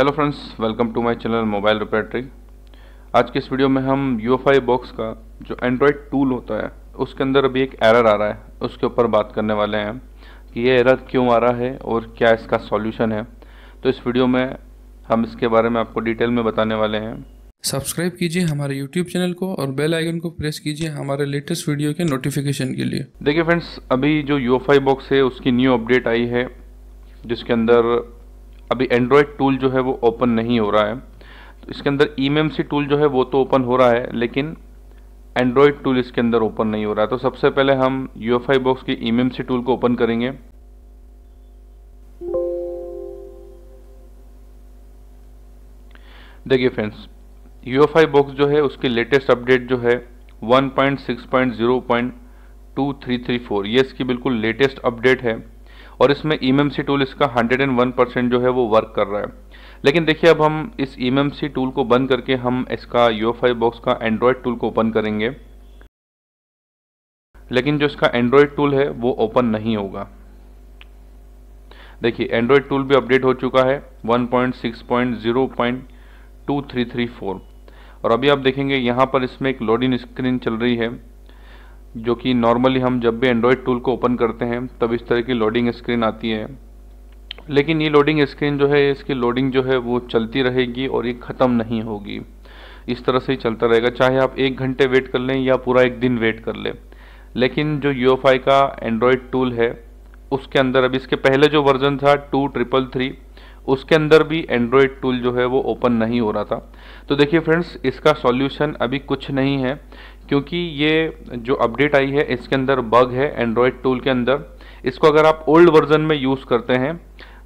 hello friends welcome to my channel mobile रिपेटरी आज के इस वीडियो में हम यू बॉक्स का जो एंड्रॉयड टूल होता है उसके अंदर अभी एक एरर आ रहा है उसके ऊपर बात करने वाले हैं कि ये एरर क्यों आ रहा है और क्या इसका सॉल्यूशन है तो इस वीडियो में हम इसके बारे में आपको डिटेल में बताने वाले हैं सब्सक्राइब कीजिए हमारे यूट्यूब चैनल को और बेल आइकन को प्रेस कीजिए हमारे लेटेस्ट वीडियो के नोटिफिकेशन के लिए देखिए फ्रेंड्स अभी जो यू बॉक्स है उसकी न्यू अपडेट आई है जिसके अंदर अभी एंड्रॉयड टूल जो है वो ओपन नहीं हो रहा है तो इसके अंदर ई e टूल जो है वो तो ओपन हो रहा है लेकिन एंड्रॉयड टूल इसके अंदर ओपन नहीं हो रहा है तो सबसे पहले हम यू बॉक्स की ई e टूल को ओपन करेंगे देखिए फ्रेंड्स यू बॉक्स जो है उसकी लेटेस्ट अपडेट जो है 1.6.0.2334 ये इसकी बिल्कुल लेटेस्ट अपडेट है और इसमें ई e टूल इसका 101 परसेंट जो है वो वर्क कर रहा है लेकिन देखिए अब हम इस ई e टूल को बंद करके हम इसका यू बॉक्स का एंड्रॉयड टूल को ओपन करेंगे लेकिन जो इसका एंड्रॉयड टूल है वो ओपन नहीं होगा देखिए एंड्रॉयड टूल भी अपडेट हो चुका है वन और अभी आप देखेंगे यहाँ पर इसमें एक लोडिंग स्क्रीन चल रही है जो कि नॉर्मली हम जब भी एंड्रॉयड टूल को ओपन करते हैं तब इस तरह की लोडिंग स्क्रीन आती है लेकिन ये लोडिंग स्क्रीन जो है इसकी लोडिंग जो है वो चलती रहेगी और ये ख़त्म नहीं होगी इस तरह से ही चलता रहेगा चाहे आप एक घंटे वेट कर लें या पूरा एक दिन वेट कर लें लेकिन जो यू का एंड्रॉयड टूल है उसके अंदर अभी इसके पहले जो वर्जन था टू ट्रिपल थ्री उसके अंदर भी एंड्रॉयड टूल जो है वो ओपन नहीं हो रहा था तो देखिए फ्रेंड्स इसका सॉल्यूशन अभी कुछ नहीं है क्योंकि ये जो अपडेट आई है इसके अंदर बग है एंड्रॉयड टूल के अंदर इसको अगर आप ओल्ड वर्जन में यूज़ करते हैं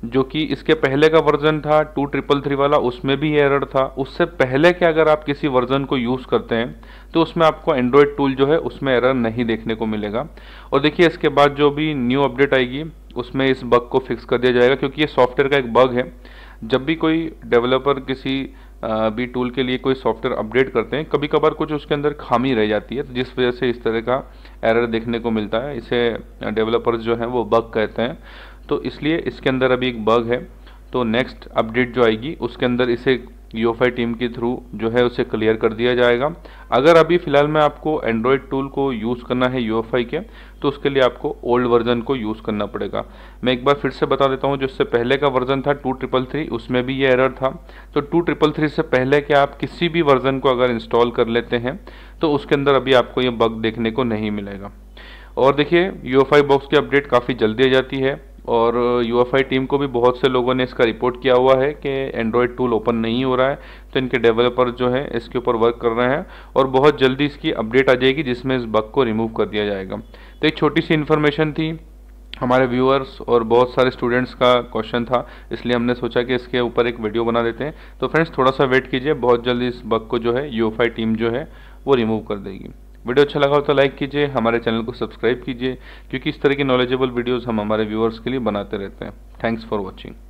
जो कि इसके पहले का वर्जन था टू ट्रिपल थ्री वाला उसमें भी एरर था उससे पहले के अगर आप किसी वर्जन को यूज़ करते हैं तो उसमें आपको एंड्रॉयड टूल जो है उसमें एरर नहीं देखने को मिलेगा और देखिए इसके बाद जो भी न्यू अपडेट आएगी उसमें इस बग को फिक्स कर दिया जाएगा क्योंकि ये सॉफ्टवेयर का एक बग है जब भी कोई डेवलपर किसी भी टूल के लिए कोई सॉफ्टवेयर अपडेट करते हैं कभी कभार कुछ उसके अंदर खामी रह जाती है तो जिस वजह से इस तरह का एरर देखने को मिलता है इसे डेवलपर्स जो हैं वो बग कहते हैं तो इसलिए इसके अंदर अभी एक बग है तो नेक्स्ट अपडेट जो आएगी उसके अंदर इसे यूएफआई e टीम के थ्रू जो है उसे क्लियर कर दिया जाएगा अगर अभी फ़िलहाल में आपको एंड्रॉयड टूल को यूज़ करना है यूएफआई e के तो उसके लिए आपको ओल्ड वर्जन को यूज़ करना पड़ेगा मैं एक बार फिर से बता देता हूँ जो इससे पहले का वर्जन था टू ट्रिपल थ्री उसमें भी ये एरर था तो टू ट्रिपल थ्री से पहले के आप किसी भी वर्ज़न को अगर इंस्टॉल कर लेते हैं तो उसके अंदर अभी आपको ये बग देखने को नहीं मिलेगा और देखिए यू e बॉक्स की अपडेट काफ़ी जल्दी आ जाती है और यू टीम को भी बहुत से लोगों ने इसका रिपोर्ट किया हुआ है कि एंड्रॉयड टूल ओपन नहीं हो रहा है तो इनके डेवलपर जो है इसके ऊपर वर्क कर रहे हैं और बहुत जल्दी इसकी अपडेट आ जाएगी जिसमें इस बग को रिमूव कर दिया जाएगा तो एक छोटी सी इन्फॉर्मेशन थी हमारे व्यूअर्स और बहुत सारे स्टूडेंट्स का क्वेश्चन था इसलिए हमने सोचा कि इसके ऊपर एक वीडियो बना देते हैं तो फ्रेंड्स थोड़ा सा वेट कीजिए बहुत जल्दी इस बग को जो है आई टीम जो है वो रिमूव कर देगी वीडियो अच्छा लगा हो तो लाइक कीजिए हमारे चैनल को सब्सक्राइब कीजिए क्योंकि इस तरह की नॉलेजेबल वीडियोज़ हम हमारे व्यूअर्स के लिए बनाते रहते हैं थैंक्स फॉर वॉचिंग